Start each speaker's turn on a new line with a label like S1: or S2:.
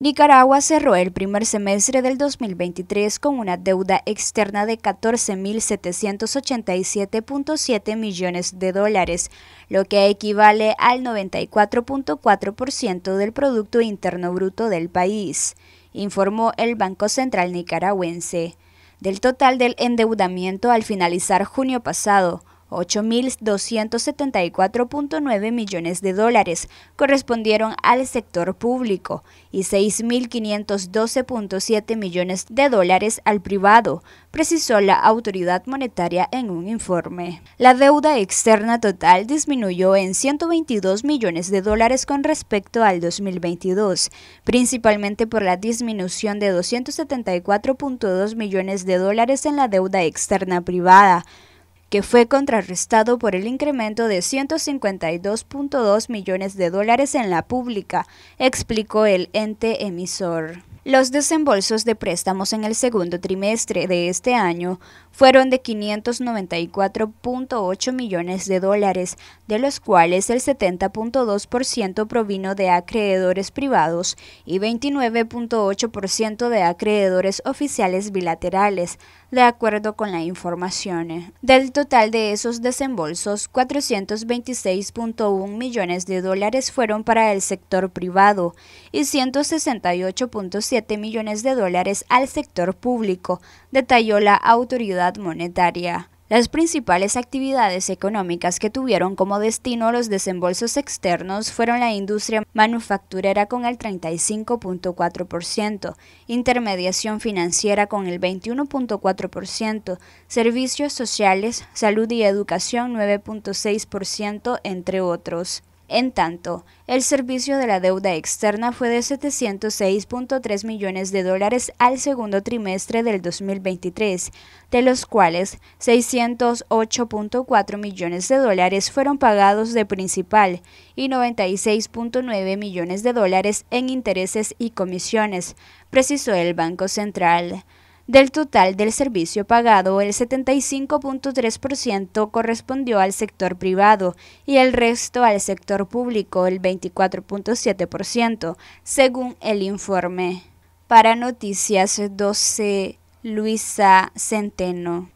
S1: Nicaragua cerró el primer semestre del 2023 con una deuda externa de 14.787.7 millones de dólares, lo que equivale al 94.4% del Producto Interno Bruto del país, informó el Banco Central Nicaragüense. Del total del endeudamiento al finalizar junio pasado, 8.274.9 millones de dólares correspondieron al sector público y 6.512.7 millones de dólares al privado, precisó la autoridad monetaria en un informe. La deuda externa total disminuyó en 122 millones de dólares con respecto al 2022, principalmente por la disminución de 274.2 millones de dólares en la deuda externa privada que fue contrarrestado por el incremento de 152.2 millones de dólares en la pública, explicó el ente emisor. Los desembolsos de préstamos en el segundo trimestre de este año fueron de 594.8 millones de dólares, de los cuales el 70.2% provino de acreedores privados y 29.8% de acreedores oficiales bilaterales, de acuerdo con la información. Del total de esos desembolsos, 426.1 millones de dólares fueron para el sector privado y 168 millones de dólares al sector público, detalló la autoridad monetaria. Las principales actividades económicas que tuvieron como destino los desembolsos externos fueron la industria manufacturera con el 35.4%, intermediación financiera con el 21.4%, servicios sociales, salud y educación 9.6%, entre otros. En tanto, el servicio de la deuda externa fue de 706.3 millones de dólares al segundo trimestre del 2023, de los cuales 608.4 millones de dólares fueron pagados de principal y 96.9 millones de dólares en intereses y comisiones, precisó el Banco Central. Del total del servicio pagado, el 75.3% correspondió al sector privado y el resto al sector público, el 24.7%, según el informe. Para Noticias 12, Luisa Centeno.